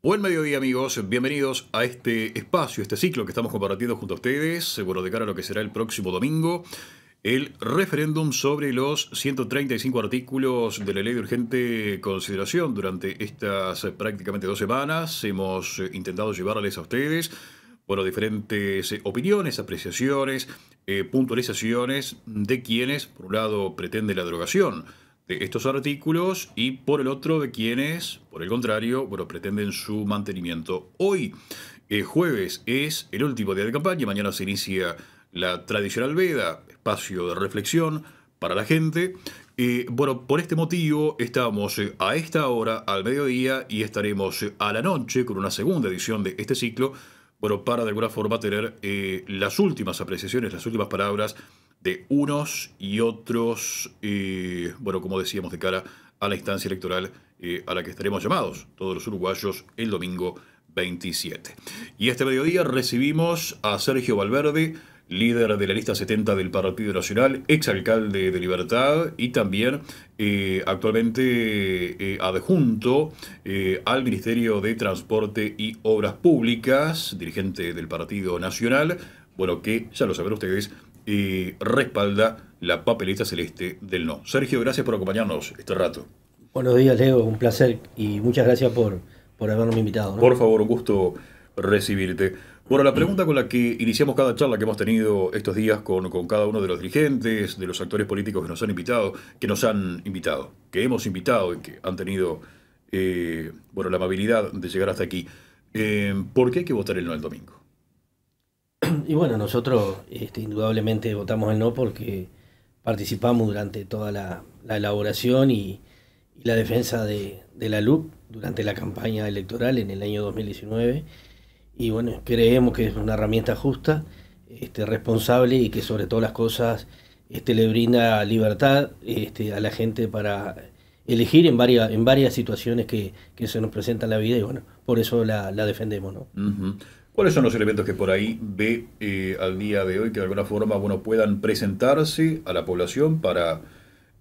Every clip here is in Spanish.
Buen mediodía amigos, bienvenidos a este espacio, este ciclo que estamos compartiendo junto a ustedes, seguro de cara a lo que será el próximo domingo, el referéndum sobre los 135 artículos de la ley de urgente consideración. Durante estas eh, prácticamente dos semanas hemos eh, intentado llevarles a ustedes bueno, diferentes eh, opiniones, apreciaciones, puntualizaciones de quienes, por un lado, pretende la derogación de estos artículos y por el otro de quienes, por el contrario, bueno, pretenden su mantenimiento. Hoy, eh, jueves, es el último día de campaña, mañana se inicia la tradicional veda, espacio de reflexión para la gente. Eh, bueno, por este motivo estamos eh, a esta hora, al mediodía, y estaremos a la noche con una segunda edición de este ciclo, bueno, para de alguna forma tener las últimas apreciaciones, las últimas palabras unos y otros, eh, bueno, como decíamos, de cara a la instancia electoral eh, a la que estaremos llamados, todos los uruguayos, el domingo 27. Y este mediodía recibimos a Sergio Valverde, líder de la lista 70 del Partido Nacional, exalcalde de Libertad y también eh, actualmente adjunto al Ministerio de Transporte y Obras Públicas, dirigente del Partido Nacional, bueno, que ya lo saben ustedes, y respalda la papeleta celeste del no. Sergio, gracias por acompañarnos este rato. Buenos días, Leo, un placer y muchas gracias por, por haberme invitado. Por favor, un gusto recibirte. Bueno, la pregunta con la que iniciamos cada charla que hemos tenido estos días con, cada uno de los dirigentes, de los actores políticos que nos han invitado, que nos han invitado, que hemos invitado y que han tenido eh, bueno, la amabilidad de llegar hasta aquí. Eh, ¿Por qué hay que votar el no el domingo? Y bueno, nosotros este, indudablemente votamos el no porque participamos durante toda la, elaboración y, la defensa de, la LUP durante la campaña electoral en el año 2019 y bueno, creemos que es una herramienta justa, este, responsable y que sobre todas las cosas este, le brinda libertad este, a la gente para elegir en varias, en varias situaciones que, se nos presentan en la vida y bueno, por eso la, defendemos. ¿no? ¿Cuáles son los elementos que por ahí ve eh, al día de hoy que de alguna forma bueno, puedan presentarse a la población para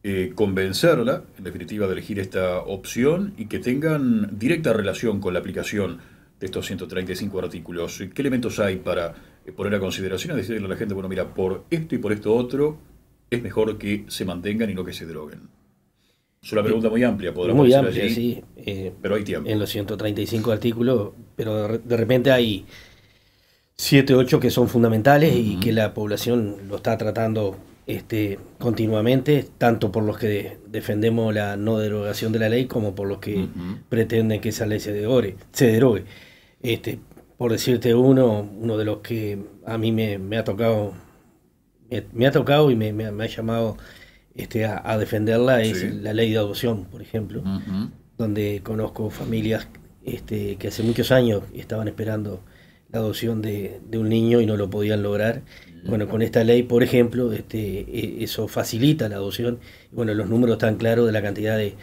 eh, convencerla, en definitiva, de elegir esta opción y que tengan directa relación con la aplicación de estos 135 artículos? ¿Qué elementos hay para eh, poner a consideración y decirle a la gente, bueno, mira, por esto y por esto otro, es mejor que se mantengan y no que se droguen? Es una pregunta muy amplia, podrá Muy amplia, sí. pero hay tiempo. En los 135 artículos pero de, repente hay siete, ocho que son fundamentales y que la población lo está tratando este, continuamente, tanto por los que defendemos la no derogación de la ley como por los que pretenden que esa ley se derogue. Se derogue. Este, por decirte uno, uno de los que a mí me, ha tocado me, ha tocado y me, ha llamado este, a, defenderla es la ley de adopción, por ejemplo, donde conozco familias este, que hace muchos años estaban esperando la adopción de, un niño y no lo podían lograr. Bueno, con esta ley, por ejemplo, este, e, eso facilita la adopción. Bueno, los números están claros de la cantidad de,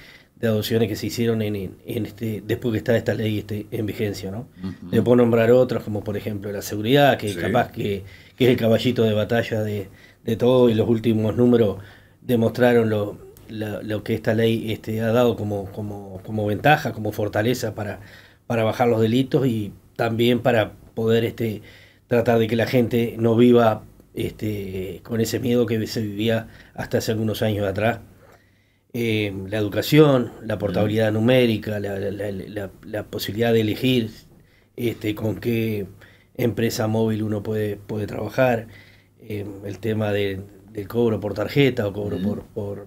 adopciones que se hicieron en, este después que está esta ley este, en vigencia, ¿no? Le puedo nombrar otros, como por ejemplo la seguridad, que capaz que, es el caballito de batalla de, de todo, y los últimos números demostraron lo, lo que esta ley este, ha dado como, como, ventaja, como fortaleza para, para bajar los delitos y también para poder este, tratar de que la gente no viva este, con ese miedo que se vivía hasta hace algunos años atrás. Eh, la educación, la portabilidad numérica, la, posibilidad de elegir este, con qué empresa móvil uno puede, puede trabajar, eh, el tema del cobro por tarjeta o cobro por, por,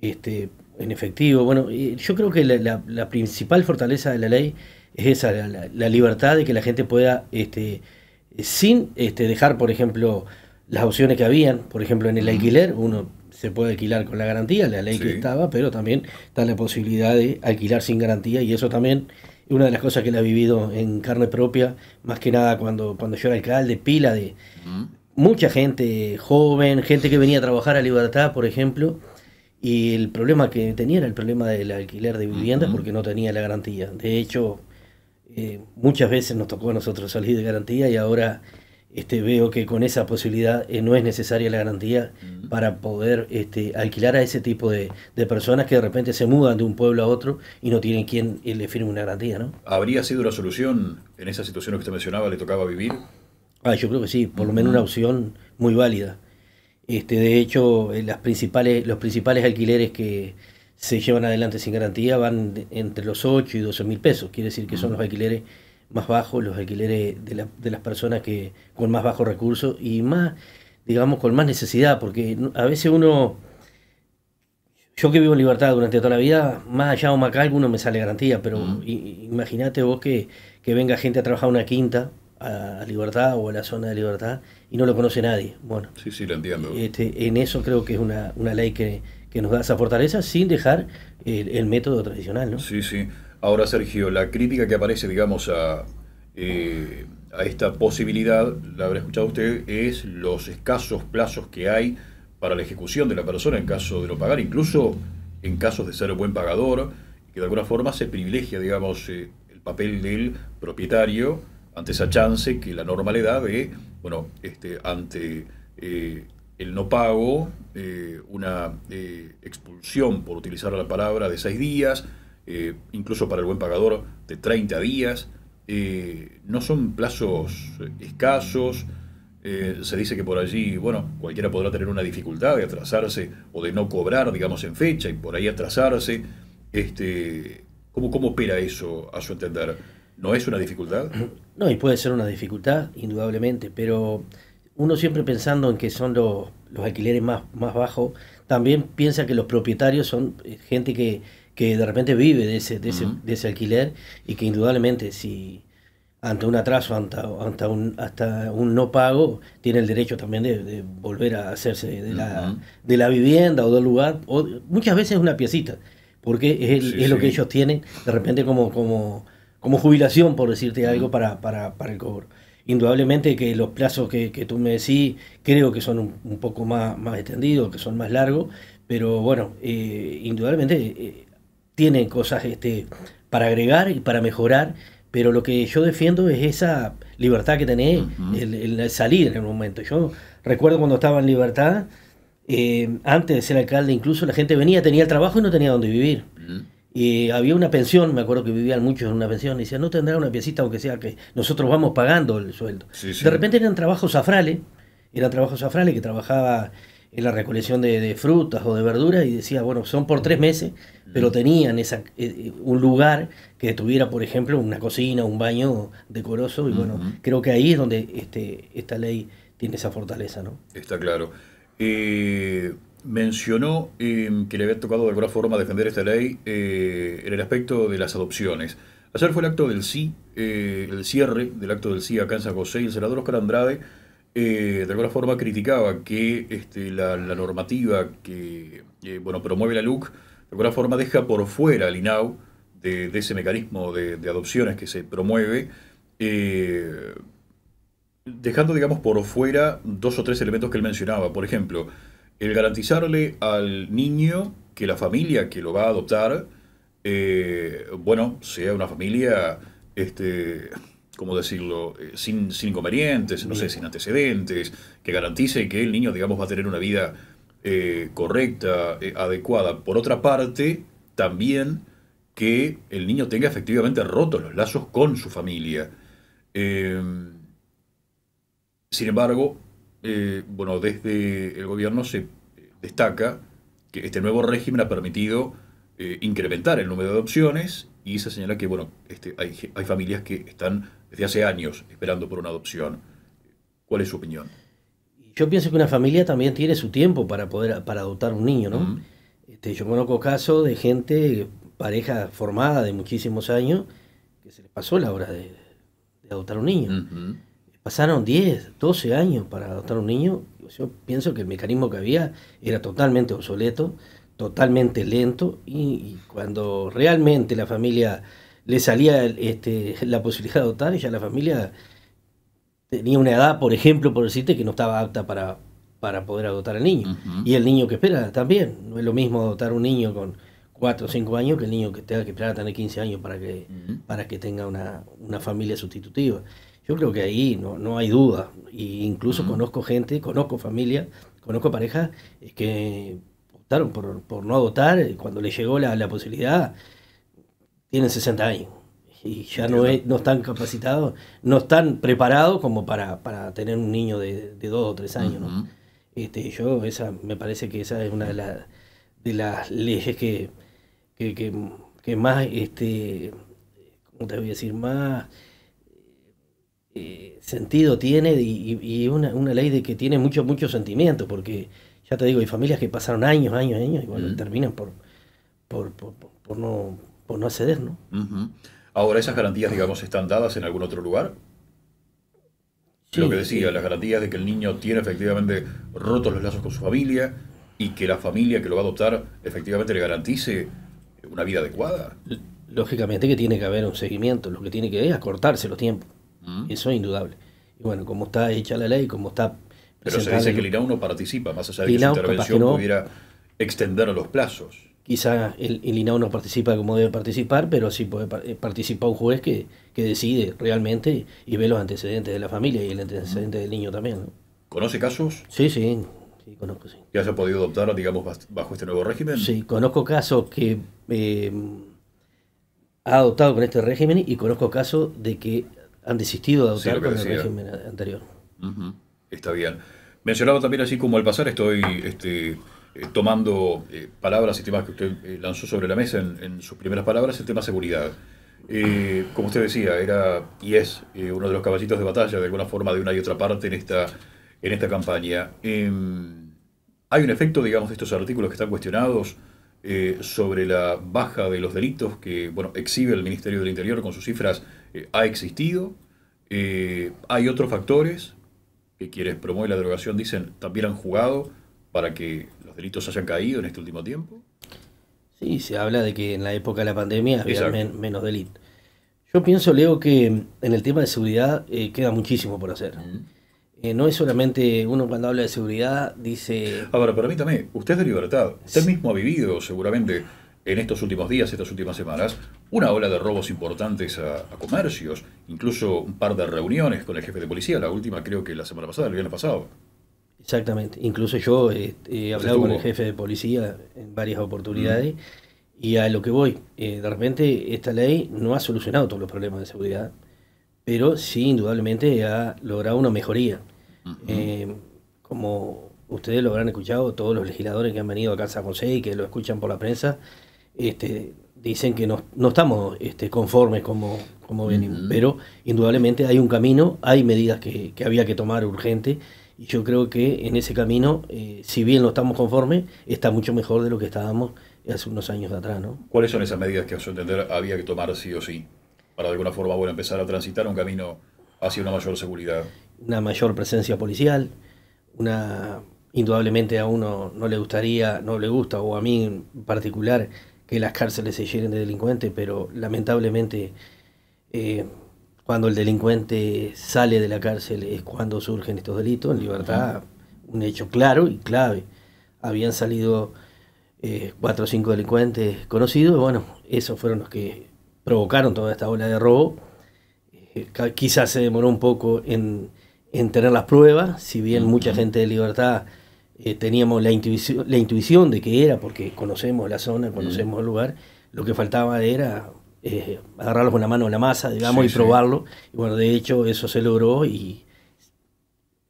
este, en efectivo. Bueno, yo creo que la, principal fortaleza de la ley es esa, la, libertad de que la gente pueda, este, sin este, dejar, por ejemplo, las opciones que habían, por ejemplo, en el alquiler, uno se puede alquilar con la garantía, la ley que estaba, pero también está la posibilidad de alquilar sin garantía y eso también una de las cosas que la he vivido en carne propia, más que nada cuando, cuando yo era alcalde, pila de mucha gente joven, gente que venía a trabajar a Libertad, por ejemplo, y el problema que tenía era el problema del alquiler de viviendas porque no tenía la garantía. De hecho, eh, muchas veces nos tocó a nosotros salir de garantía y ahora este, veo que con esa posibilidad eh, no es necesaria la garantía para poder este, alquilar a ese tipo de, personas que de repente se mudan de un pueblo a otro y no tienen quien eh, le firme una garantía. ¿no? ¿Habría sido una solución en esa situación que usted mencionaba, le tocaba vivir? Ah, yo creo que sí, por lo menos una opción muy válida. Este, de hecho, eh, las principales, los principales alquileres que se llevan adelante sin garantía van entre los 8 y 12 mil pesos. Quiere decir que son los alquileres más bajos, los alquileres de, las personas que con más bajos recursos y más, digamos, con más necesidad, porque a veces uno, yo que vivo en libertad durante toda la vida, más allá o más acá, alguno me sale garantía, pero imagínate vos que, venga gente a trabajar una quinta a Libertad o a la zona de Libertad y no lo conoce nadie. Bueno, sí, sí, lo entiendo. Este, en eso creo que es una, ley que, nos da esa fortaleza sin dejar el, método tradicional, ¿no? Sí, sí. Ahora, Sergio, la crítica que aparece, digamos, a, eh, a esta posibilidad, la habrá escuchado usted, es los escasos plazos que hay para la ejecución de la persona en caso de no pagar, incluso en casos de ser un buen pagador, que de alguna forma se privilegia, digamos, eh, el papel del propietario ante esa chance que la normalidad de bueno, este, ante eh, el no pago, eh, una eh, expulsión, por utilizar la palabra, de seis días, incluso para el buen pagador de 30 días, no son plazos escasos. se dice que por allí, bueno, cualquiera podrá tener una dificultad de atrasarse o de no cobrar, digamos, en fecha y por ahí atrasarse. Este, ¿cómo, ¿Cómo opera eso a su entender? ¿No es una dificultad? No, y puede ser una dificultad, indudablemente, pero uno siempre pensando en que son los, alquileres más, más bajos, también piensa que los propietarios son eh, gente que, de repente vive de ese, de, ese, de ese alquiler y que indudablemente si ante un atraso, ante, un, hasta un no pago, tiene el derecho también de, volver a hacerse de, la, de la vivienda o del lugar, o, muchas veces una piecita, porque es, lo que ellos tienen de repente como... como como jubilación, por decirte algo, para, para, para el cobro. Indudablemente que los plazos que, tú me decís creo que son un, poco más, más extendidos, que son más largos, pero bueno, eh, indudablemente eh, tienen cosas este, para agregar y para mejorar, pero lo que yo defiendo es esa libertad que tenés, el, salir en el momento. Yo recuerdo cuando estaba en libertad, eh, antes de ser alcalde incluso, la gente venía, tenía el trabajo y no tenía dónde vivir. Y había una pensión, me acuerdo que vivían muchos en una pensión, y decían, no tendrán una piecita aunque sea que nosotros vamos pagando el sueldo. De repente eran trabajos safrales, eran trabajos safrales que trabajaba en la recolección de, frutas o de verduras y decía, bueno, son por tres meses, pero tenían esa, eh, eh, un lugar que tuviera, por ejemplo, una cocina, un baño decoroso, y bueno, creo que ahí es donde este, esta ley tiene esa fortaleza, ¿no? Está claro. Eh, mencionó em, que le había tocado de alguna forma defender esta ley eh, en el aspecto de las adopciones. Ayer fue el acto del sí, eh, el cierre del acto del sí a en San José y el senador Oscar Andrade eh, de alguna forma criticaba que este, la, normativa que bueno, promueve la LUC de alguna forma deja por fuera al INAU de, ese mecanismo de, de, adopciones que se promueve dejando, digamos, por fuera dos o tres elementos que él mencionaba. Por ejemplo, el garantizarle al niño que la familia que lo va a adoptar, eh, bueno, sea una familia, este, ¿cómo decirlo?, eh, sin, sin inconvenientes, no sé, sin antecedentes, que garantice que el niño, digamos, va a tener una vida eh, correcta, adecuada. Por otra parte, también que el niño tenga efectivamente rotos los lazos con su familia. Em, sin embargo, bueno, desde el gobierno se destaca que este nuevo régimen ha permitido eh, incrementar el número de adopciones y se señala que bueno, este, hay, hay, familias que están desde hace años esperando por una adopción. ¿Cuál es su opinión? Yo pienso que una familia también tiene su tiempo para poder para adoptar un niño, ¿no? este, yo conozco casos de gente, pareja formada de muchísimos años, que se les pasó la hora de, adoptar un niño. Pasaron 10, 12 años para adoptar un niño yo pienso que el mecanismo que había era totalmente obsoleto, totalmente lento y, cuando realmente la familia le salía este, la posibilidad de adoptar, ya la familia tenía una edad, por ejemplo, por decirte, que no estaba apta para, poder adoptar al niño. Y el niño que espera también. No es lo mismo adoptar un niño con 4 o 5 años que el niño que tenga que esperar a tener 15 años para que, para que tenga una familia sustitutiva. Yo creo que ahí no, no hay duda. Y incluso conozco gente, conozco familia, conozco parejas eh, que optaron por, no adoptar Y cuando les llegó la, posibilidad, tienen 60 años y ya no, es, no están capacitados, no están preparados como para, tener un niño de, de dos o tres años. este, yo esa, me parece que esa es una de, de las leyes que, más, este, ¿cómo te voy a decir? Más eh, sentido tiene y, una, ley de que tiene mucho, mucho sentimiento, porque ya te digo, hay familias que pasaron años, años, años y bueno, terminan por, por, por, no, por no acceder, ¿no? Ahora, ¿esas garantías, digamos, están dadas en algún otro lugar? Lo que decía, eh. las garantías de que el niño tiene efectivamente rotos los lazos con su familia y que la familia que lo va a adoptar efectivamente le garantice una vida adecuada. Lógicamente que tiene que haber un seguimiento, lo que tiene que es acortarse los tiempos. Eso es indudable. Y bueno, como está hecha la ley, como está... Pero se dice que el INAU no participa, más allá de que su intervención pudiera extender los plazos. Quizá el, INAU no participa como debe participar, pero sí puede participar un juez que, que decide realmente y, ve los antecedentes de la familia y el antecedente del niño también. ¿Conoce casos? Sí, sí, sí, conozco, sí. ¿Que haya podido adoptar, digamos, bajo este nuevo régimen? Sí, conozco casos que... Eh, ha adoptado con este régimen y conozco casos de que han desistido de autar con el régimen anterior. Está bien. Mencionaba también así como al pasar estoy este, eh, tomando eh, palabras y temas que usted eh, lanzó sobre la mesa en, sus primeras palabras, el tema seguridad. como usted decía, era y es uno de los caballitos de batalla de alguna forma de una y otra parte en esta, en esta campaña. Em, ¿Hay un efecto, digamos, de estos artículos que están cuestionados sobre la baja de los delitos que bueno, exhibe el Ministerio del Interior con sus cifras eh, ha existido. Eh, hay otros factores que quienes promueven la derogación dicen también han jugado para que los delitos hayan caído en este último tiempo. Sí, se habla de que en la época de la pandemia había menos delitos. Yo pienso, Leo, que en el tema de seguridad eh, queda muchísimo por hacer. no es solamente uno cuando habla de seguridad dice... Ahora, permítame, usted es de libertad, usted mismo ha vivido seguramente en estos últimos días, estas últimas semanas, una ola de robos importantes a, comercios, incluso un par de reuniones con el jefe de policía, la última creo que la semana pasada, el viernes pasado. Exactamente, incluso yo eh, he hablado con el jefe de policía en varias oportunidades y a lo que voy, eh, de repente esta ley no ha solucionado todos los problemas de seguridad, pero sí indudablemente ha logrado una mejoría. Eh, como ustedes lo habrán escuchado, todos los legisladores que han venido acá a San José y que lo escuchan por la prensa, este, dicen que no, estamos este, conformes como, como venimos, pero indudablemente hay un camino, hay medidas que, había que tomar urgente y yo creo que en ese camino, eh, si bien no estamos conformes, está mucho mejor de lo que estábamos hace unos años atrás. ¿Cuáles son esas medidas que a su entender había que tomar sí o sí para de alguna forma bueno, empezar a transitar un camino hacia una mayor seguridad? Una mayor presencia policial, una indudablemente a uno no le gustaría, no le gusta, o a mí en particular, que las cárceles se llenen de delincuentes, pero lamentablemente eh, cuando el delincuente sale de la cárcel es cuando surgen estos delitos, en libertad, un hecho claro y clave. Habían salido eh, cuatro o cinco delincuentes conocidos, bueno, esos fueron los que provocaron toda esta ola de robo. Eh, quizás se demoró un poco en, en tener las pruebas, si bien mucha gente de libertad eh, teníamos la intuición, la intuición de que era, porque conocemos la zona, conocemos mm. el lugar, lo que faltaba era eh, agarrarlo con la mano en la masa, digamos, y probarlo. Y bueno, de hecho eso se logró y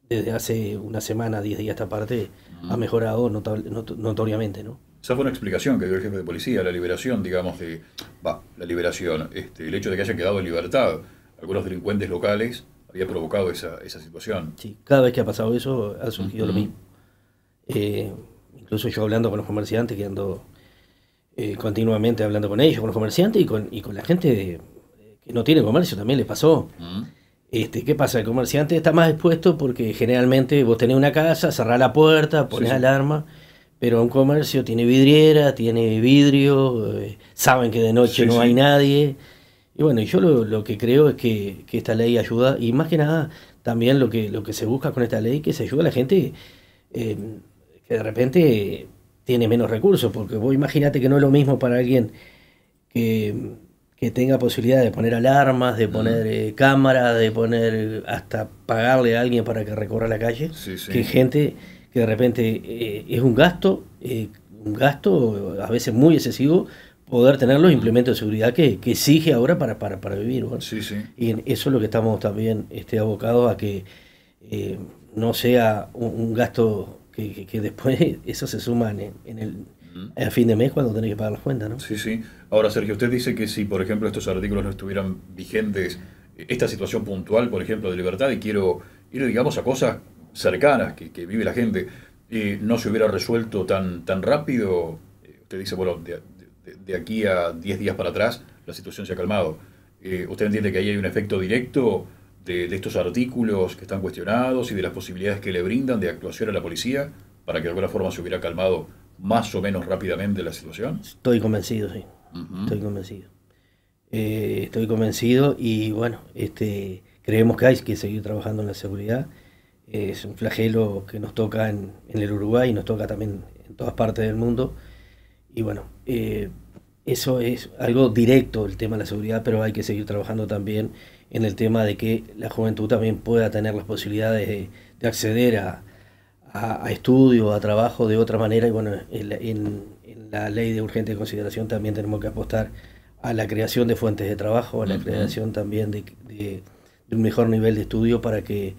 desde hace una semana, 10 días esta parte, ha mm. mejorado notoriamente, ¿no? Esa fue una explicación que dio el jefe de policía, la liberación, digamos, de. Va, la liberación, este, el hecho de que hayan quedado en libertad algunos delincuentes locales había provocado esa, situación. Sí, cada vez que ha pasado eso ha surgido lo mismo. Eh, incluso yo hablando con los comerciantes, que ando eh, continuamente hablando con ellos, con los comerciantes y con, la gente que no tiene comercio, también les pasó. Mm. Este, ¿Qué pasa? El comerciante está más expuesto porque generalmente vos tenés una casa, cerrás la puerta, pones alarma, pero un comercio tiene vidriera, tiene vidrio, eh, saben que de noche no hay nadie. Y bueno, yo lo, que creo es que, esta ley ayuda, y más que nada también lo que, lo que se busca con esta ley, que se ayuda a la gente que de repente tiene menos recursos, porque vos imagínate que no es lo mismo para alguien que, tenga posibilidad de poner alarmas, de mm. poner eh, cámaras, de poner hasta pagarle a alguien para que recorra la calle, que gente que de repente eh, es un gasto, eh, un gasto a veces muy excesivo, poder tener los mm. implementos de seguridad que, que exige ahora para, para, vivir. Y Sí, Y eso es lo que estamos también este, abocados a que no sea un, gasto que, después eso se suma en, el, a fin de mes cuando tenés que pagar las cuentas, ¿no? Sí, sí. Ahora, Sergio, usted dice que si, por ejemplo, estos artículos no estuvieran vigentes, esta situación puntual, por ejemplo, de libertad, y quiero ir, digamos, a cosas cercanas que, vive la gente, eh, no se hubiera resuelto tan, tan rápido, eh, usted dice, bueno, de, aquí a 10 días para atrás, la situación se ha calmado. Eh, ¿Usted entiende que ahí hay un efecto directo de, estos artículos que están cuestionados y de las posibilidades que le brindan de actuación a la policía para que de alguna forma se hubiera calmado más o menos rápidamente la situación? Estoy convencido, sí. Estoy convencido. Eh, estoy convencido y bueno, este, creemos que hay que seguir trabajando en la seguridad. Es un flagelo que nos toca en, el Uruguay y nos toca también en todas partes del mundo. Y bueno, eh, eso es algo directo el tema de la seguridad, pero hay que seguir trabajando también en el tema de que la juventud también pueda tener las posibilidades de, acceder a, a, a, estudio, a trabajo de otra manera. Y bueno, en la, ley de urgente consideración también tenemos que apostar a la creación de fuentes de trabajo, a la creación también de, un mejor nivel de estudio para que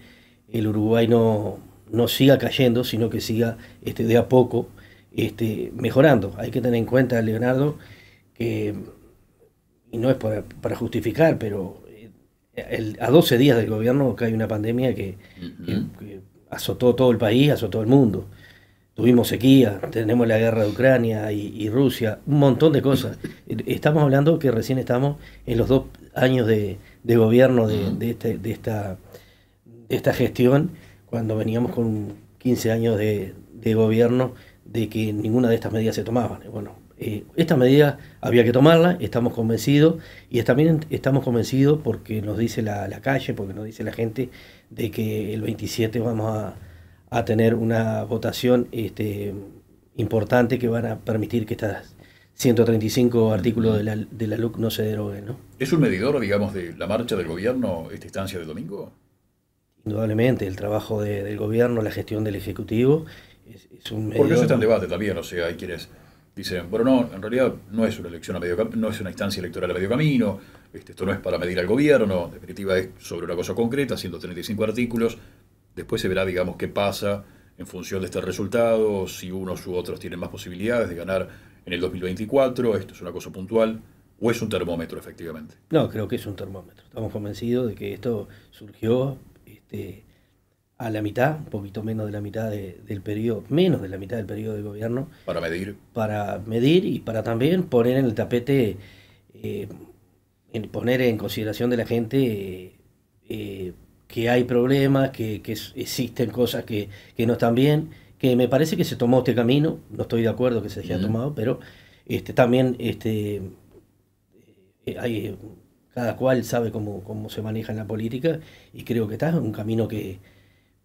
el Uruguay no, siga cayendo, sino que siga este, de a poco este, mejorando. Hay que tener en cuenta, Leonardo, que, y no es para justificar, pero el, a 12 días del gobierno cae una pandemia que, azotó todo el país, azotó el mundo. Tuvimos sequía, tenemos la guerra de Ucrania y, Rusia, un montón de cosas. Estamos hablando que recién estamos en los dos años de, gobierno de, este, de, esta, de esta gestión, cuando veníamos con 15 años de, de gobierno de que ninguna de estas medidas se tomaban. Bueno, eh, esta medida había que tomarla, estamos convencidos, y también estamos convencidos porque nos dice la, calle, porque nos dice la gente, de que el 27 vamos a, tener una votación este, importante que van a permitir que estas 135 artículos de la, de la LUC no se deroguen. ¿no? ¿Es un medidor, digamos, de la marcha del gobierno esta instancia del domingo? Indudablemente, el trabajo del gobierno, la gestión del Ejecutivo. Es, un Porque eso está en debate también, o sea, hay quienes dicen, bueno, no, en realidad no es una elección a medio no es una instancia electoral a medio camino, este, esto no es para medir al gobierno, en definitiva es sobre una cosa concreta, 135 artículos, después se verá, digamos, qué pasa en función de este resultado, si unos u otros tienen más posibilidades de ganar en el 2024, esto es una cosa puntual, o es un termómetro efectivamente. No, creo que es un termómetro, estamos convencidos de que esto surgió... Este, a la mitad, un poquito menos de la mitad del periodo, menos de la mitad del periodo de gobierno. Para medir. Para medir y para también poner en el tapete, eh, poner en consideración de la gente eh, que hay problemas, que, existen cosas que, no están bien, que me parece que se tomó este camino, no estoy de acuerdo que se haya tomado, pero este, también este, eh, hay, cada cual sabe cómo, cómo se maneja en la política y creo que está en un camino que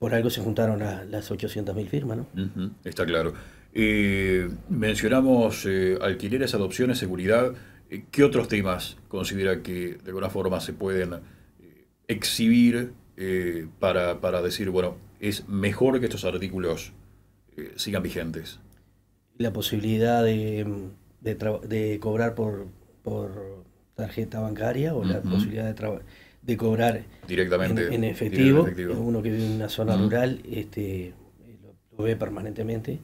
por algo se juntaron a las 800.000 firmas, ¿no? está claro. Eh, mencionamos eh, alquileres, adopciones, seguridad. Eh, ¿Qué otros temas considera que de alguna forma se pueden exhibir para, decir, bueno, es mejor que estos artículos sigan vigentes? La posibilidad de, cobrar por, por tarjeta bancaria o la posibilidad de trabajar de cobrar directamente en, efectivo, Uno que vive en una zona rural este, lo, ve permanentemente.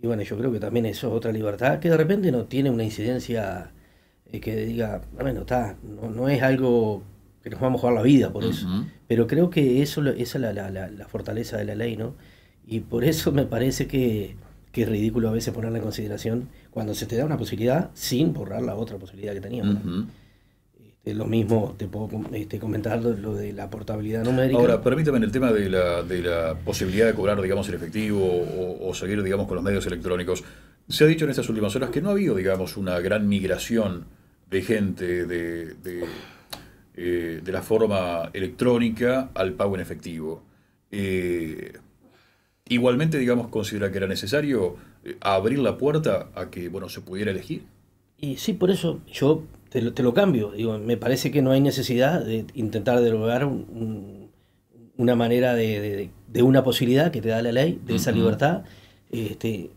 Y bueno, yo creo que también eso es otra libertad que de repente no tiene una incidencia eh, que diga, ah, bueno, está, no, es algo que nos vamos a jugar la vida por eso. Pero creo que eso esa es la, fortaleza de la ley, ¿no? Y por eso me parece que, que es ridículo a veces ponerla en consideración cuando se te da una posibilidad sin borrar la otra posibilidad que teníamos. Eh, lo mismo te puedo este, comentar lo de la portabilidad numérica. Ahora, permítame en el tema de la, posibilidad de cobrar, digamos, en efectivo o, seguir, digamos, con los medios electrónicos. Se ha dicho en estas últimas horas que no ha habido, digamos, una gran migración de gente de, eh, la forma electrónica al pago en efectivo. Eh, igualmente, digamos, considera que era necesario abrir la puerta a que, bueno, se pudiera elegir. Y sí, por eso yo te lo, cambio. me parece que no hay necesidad de intentar derogar una manera de, una posibilidad que te da la ley, de esa libertad. Este,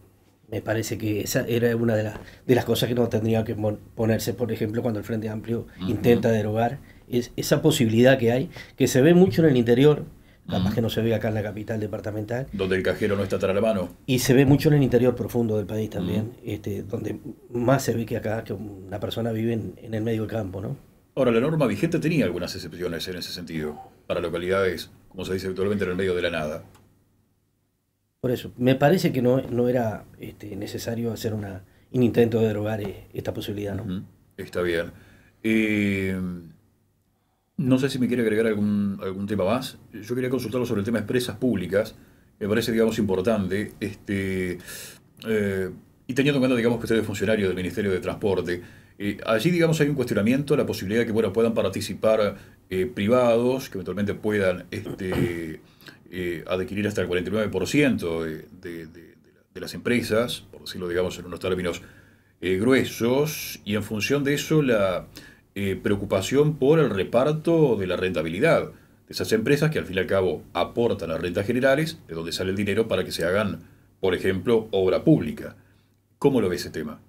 me parece que esa era una de las, de las cosas que no tendría que ponerse, por ejemplo, cuando el Frente Amplio intenta derogar es, esa posibilidad que hay, que se ve mucho en el interior, capaz que no se ve acá en la capital departamental. Donde el cajero no está tan a la mano. Y se ve mucho en el interior profundo del país también, este, donde más se ve que acá, que una persona vive en, el medio del campo, ¿no? Ahora, la norma vigente tenía algunas excepciones en ese sentido, para localidades, como se dice actualmente, en el medio de la nada. Por eso, me parece que no, no era este, necesario hacer una, un intento de derogar eh, esta posibilidad, ¿no? Está bien. Eh... No sé si me quiere agregar algún, tema más. Yo quería consultarlo sobre el tema de empresas públicas. Me parece, digamos, importante. Este, eh, y teniendo en cuenta, digamos, que usted es funcionario del Ministerio de Transporte, eh, allí, digamos, hay un cuestionamiento la posibilidad de que puedan participar eh, privados, que eventualmente puedan este, adquirir hasta el 49% de, de, las empresas, por decirlo, digamos, en unos términos gruesos, y en función de eso, la, eh, preocupación por el reparto de la rentabilidad de esas empresas que al fin y al cabo aportan las rentas generales, de donde sale el dinero para que se hagan, por ejemplo, obra pública. ¿Cómo lo ve ese tema?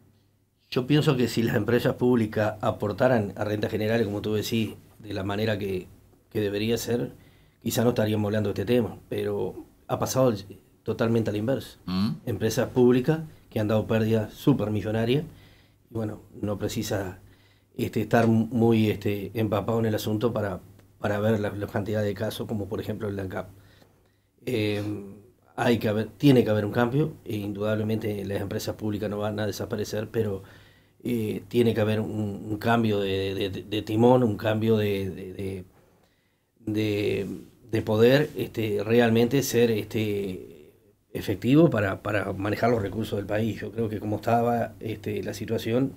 Yo pienso que si las empresas públicas aportaran a rentas generales, como tú decís, de la manera que, que debería ser, quizá no estaríamos hablando este tema, pero ha pasado totalmente al inverso. Mm. Empresas públicas que han dado pérdidas súper y bueno, no precisa este, estar muy este, empapado en el asunto para, para ver la, cantidad de casos, como por ejemplo el Lancap. Eh, hay que haber, tiene que haber un cambio, e indudablemente las empresas públicas no van a desaparecer, pero eh, tiene que haber un, cambio de, timón, un cambio de, poder este, realmente ser este, efectivo para, manejar los recursos del país. Yo creo que como estaba la situación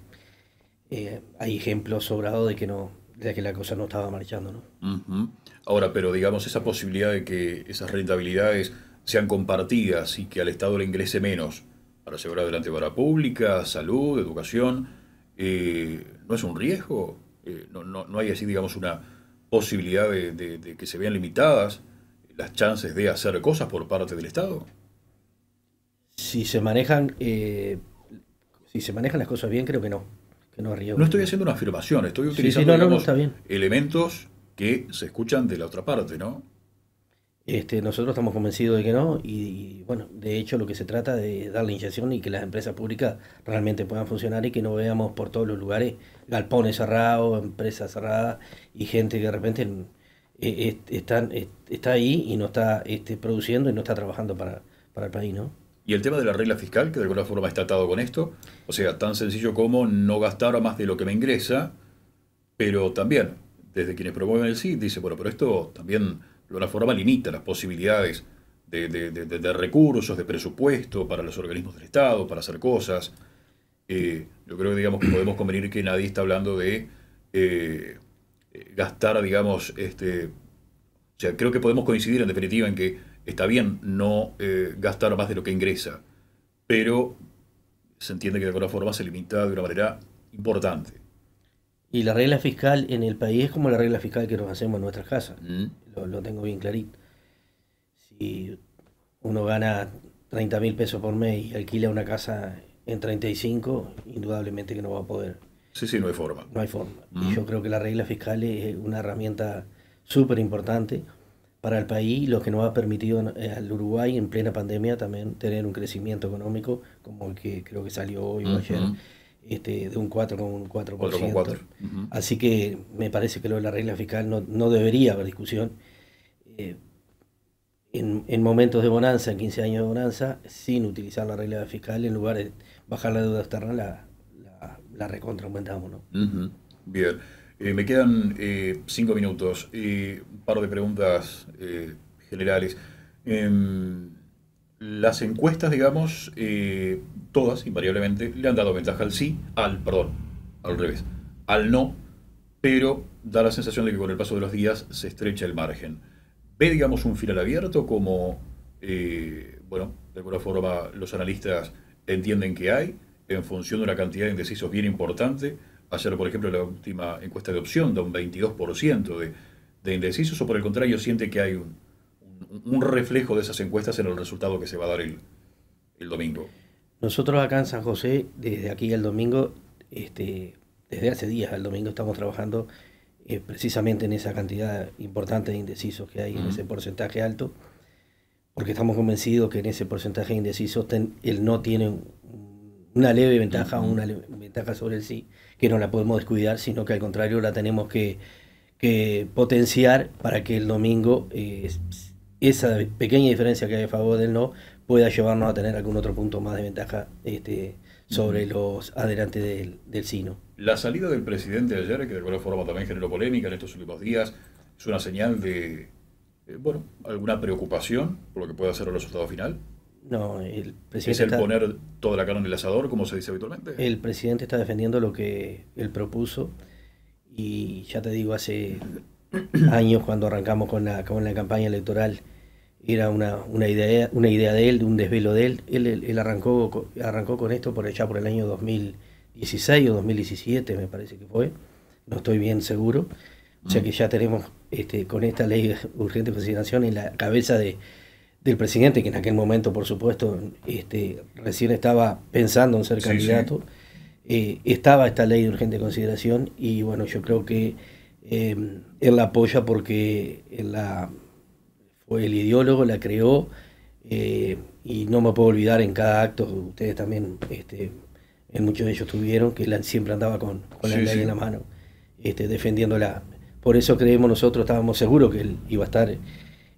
eh, hay ejemplos sobrados de que no de que la cosa no estaba marchando. ¿no? Ahora, pero digamos, esa posibilidad de que esas rentabilidades sean compartidas y que al Estado le ingrese menos para asegurar adelante obra pública, salud, educación, eh, ¿no es un riesgo? Eh, no, hay así, digamos, una posibilidad de, que se vean limitadas las chances de hacer cosas por parte del Estado? Si se manejan, si se manejan las cosas bien, creo que no no, estoy haciendo una afirmación, estoy utilizando elementos que se escuchan de la otra parte, ¿no? Este, nosotros estamos convencidos de que no y, bueno, de hecho lo que se trata de dar la inyección y que las empresas públicas realmente puedan funcionar y que no veamos por todos los lugares galpones cerrados, empresas cerradas y gente que de repente eh, eh, están, está ahí y no está este, produciendo y no está trabajando para, para el país, ¿no? Y el tema de la regla fiscal, que de alguna forma está atado con esto, o sea, tan sencillo como no gastar más de lo que me ingresa, pero también, desde quienes promueven el sí, dice, bueno, pero esto también de alguna forma limita las posibilidades de, recursos, de presupuesto para los organismos del Estado, para hacer cosas. Eh, yo creo que, digamos, que podemos convenir que nadie está hablando de eh, gastar, digamos, este... O sea, creo que podemos coincidir en definitiva en que Está bien no eh, gastar más de lo que ingresa, pero se entiende que de alguna forma se limita de una manera importante. Y la regla fiscal en el país es como la regla fiscal que nos hacemos en nuestras casas. Mm. Lo, tengo bien clarito. Si uno gana 30 mil pesos por mes y alquila una casa en 35, indudablemente que no va a poder. Sí, sí, no hay forma. No hay forma. Y mm. yo creo que la regla fiscal es una herramienta súper importante para el país, lo que nos ha permitido eh, al Uruguay en plena pandemia también tener un crecimiento económico, como el que creo que salió hoy o ayer, este, de un 4,4%. Así que me parece que lo de la regla fiscal no, debería haber discusión. Eh, en, momentos de bonanza, en 15 años de bonanza, sin utilizar la regla fiscal, en lugar de bajar la deuda externa, la, la, recontra aumentamos. Bien. Eh, me quedan eh, cinco minutos. y un par de preguntas eh, generales. Em, las encuestas, digamos, todas, invariablemente, le han dado ventaja al sí, al, perdón, al revés, al no, pero da la sensación de que con el paso de los días se estrecha el margen. ¿Ve, digamos, un final abierto como, bueno, de alguna forma los analistas entienden que hay en función de una cantidad de indecisos bien importante? Ayer, por ejemplo, la última encuesta de opción da un 22% de, de, indecisos o por el contrario siente que hay un, reflejo de esas encuestas en el resultado que se va a dar el, el domingo. Nosotros acá en San José, desde aquí al domingo, este, desde hace días al domingo estamos trabajando eh, precisamente en esa cantidad importante de indecisos que hay, en ese porcentaje alto, porque estamos convencidos que en ese porcentaje de indecisos él no tiene un una leve ventaja, una ventaja sobre el sí, que no la podemos descuidar, sino que al contrario la tenemos que, potenciar para que el domingo eh, esa pequeña diferencia que hay a favor del no pueda llevarnos a tener algún otro punto más de ventaja este, sobre los adelante del, del sino. La salida del presidente ayer, que de alguna forma también generó polémica en estos últimos días, es una señal de, eh, bueno, alguna preocupación por lo que pueda ser el resultado final. No, el presidente. ¿Es el poner toda la cara en el asador, como se dice habitualmente? El presidente está defendiendo lo que él propuso. Y ya te digo, hace años, cuando arrancamos con la, con la campaña electoral, era una, una, idea, una idea de él, de un desvelo de él. Él, arrancó, arrancó con esto por allá por el año 2016 o 2017, me parece que fue. No estoy bien seguro. O sea mm. que ya tenemos este, con esta ley urgente de fascinación en la cabeza de, del presidente, que en aquel momento, por supuesto, este, recién estaba pensando en ser candidato, eh, estaba esta ley de urgente consideración y bueno, yo creo que eh, él la apoya porque la, fue el ideólogo, la creó eh, y no me puedo olvidar en cada acto, ustedes también, este, en muchos de ellos tuvieron, que él siempre andaba con, la ley en la mano, este, defendiéndola. Por eso creemos nosotros, estábamos seguros que él iba a estar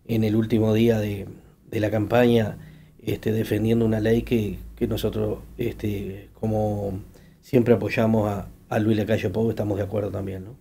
en el último día de, de la campaña este, defendiendo una ley que, nosotros, este, como siempre apoyamos a, a Luis Lacalle Pau, estamos de acuerdo también. ¿no?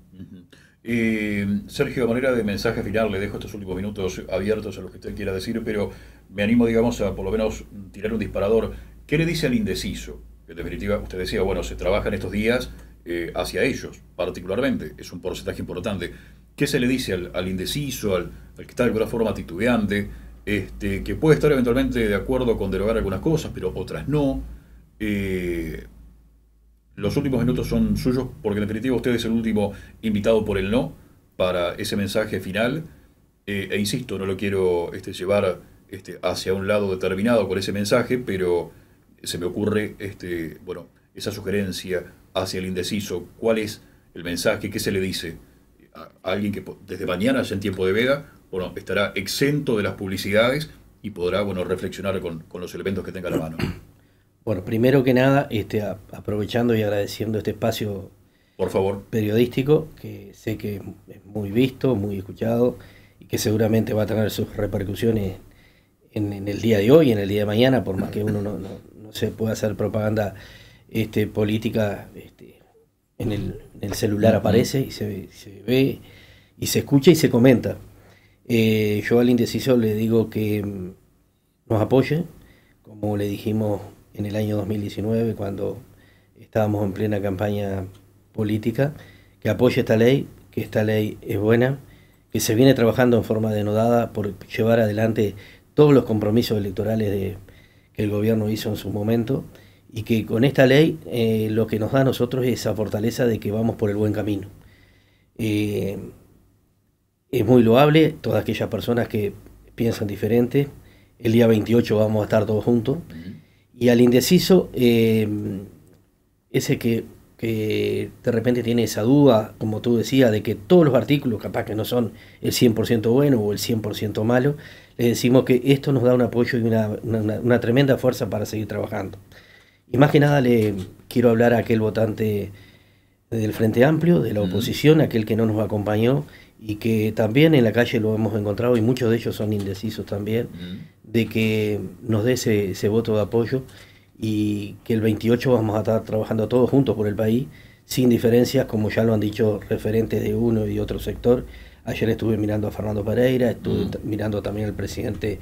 Eh, Sergio, de manera de mensaje final, le dejo estos últimos minutos abiertos a lo que usted quiera decir, pero me animo, digamos, a por lo menos tirar un disparador. ¿Qué le dice al indeciso? En definitiva, usted decía, bueno, se trabaja en estos días eh, hacia ellos, particularmente, es un porcentaje importante. ¿Qué se le dice al, indeciso, al, al, que está de alguna forma titubeante? Este, que puede estar eventualmente de acuerdo con derogar algunas cosas, pero otras no. Eh, los últimos minutos son suyos, porque en definitiva usted es el último invitado por el no para ese mensaje final. Eh, e insisto, no lo quiero este, llevar este, hacia un lado determinado con ese mensaje, pero se me ocurre este, bueno, esa sugerencia hacia el indeciso. ¿Cuál es el mensaje? ¿Qué se le dice? A alguien que desde mañana ya en tiempo de vega bueno, estará exento de las publicidades y podrá, bueno, reflexionar con, los elementos que tenga a la mano. Bueno, primero que nada, este, aprovechando y agradeciendo este espacio periodístico, que sé que es muy visto, muy escuchado, y que seguramente va a tener sus repercusiones en, el día de hoy, en el día de mañana, por más que uno no, se pueda hacer propaganda este, política, este, en, el, celular aparece y se, se ve y se escucha y se comenta. Eh, yo al indeciso le digo que mm, nos apoye, como le dijimos en el año 2019 cuando estábamos en plena campaña política, que apoye esta ley, que esta ley es buena, que se viene trabajando en forma denodada por llevar adelante todos los compromisos electorales que el gobierno hizo en su momento y que con esta ley eh, lo que nos da a nosotros es esa fortaleza de que vamos por el buen camino. Eh, es muy loable, todas aquellas personas que piensan diferente. El día 28 vamos a estar todos juntos. Y al indeciso, eh, ese que, de repente tiene esa duda, como tú decías, de que todos los artículos capaz que no son el 100% bueno o el 100% malo, le decimos que esto nos da un apoyo y una, tremenda fuerza para seguir trabajando. Y más que nada le quiero hablar a aquel votante del Frente Amplio, de la oposición, aquel que no nos acompañó y que también en la calle lo hemos encontrado y muchos de ellos son indecisos también, de que nos dé ese, voto de apoyo y que el 28 vamos a estar trabajando todos juntos por el país, sin diferencias, como ya lo han dicho referentes de uno y otro sector. Ayer estuve mirando a Fernando Pereira, estuve mirando también al presidente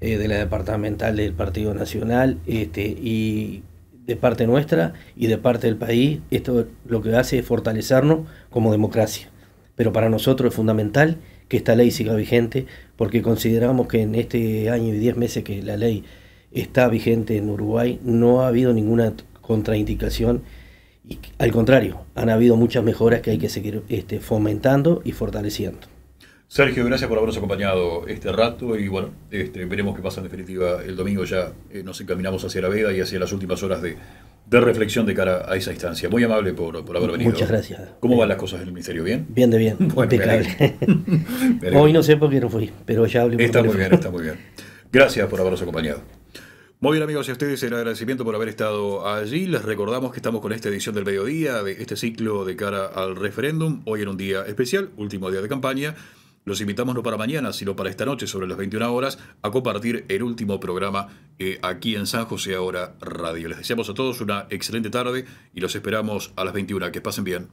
eh, de la departamental del Partido Nacional, este, y de parte nuestra y de parte del país, esto lo que hace es fortalecernos como democracia pero para nosotros es fundamental que esta ley siga vigente porque consideramos que en este año y diez meses que la ley está vigente en Uruguay no ha habido ninguna contraindicación y al contrario, han habido muchas mejoras que hay que seguir este, fomentando y fortaleciendo. Sergio, gracias por habernos acompañado este rato y bueno, este, veremos qué pasa en definitiva el domingo. Ya eh, nos encaminamos hacia la veda y hacia las últimas horas de, de reflexión de cara a esa instancia. Muy amable por, por haber venido. Muchas gracias. ¿Cómo van las cosas en el ministerio? ¿Bien? Bien de bien. Bueno, Hoy no sé por qué no fui, pero ya hablé. Está muy bien, está muy bien. Gracias por habernos acompañado. Muy bien amigos, y a ustedes el agradecimiento por haber estado allí. Les recordamos que estamos con esta edición del mediodía, de este ciclo de cara al referéndum, hoy en un día especial, último día de campaña. Los invitamos no para mañana, sino para esta noche, sobre las 21 horas, a compartir el último programa eh, aquí en San José Ahora Radio. Les deseamos a todos una excelente tarde y los esperamos a las 21. Que pasen bien.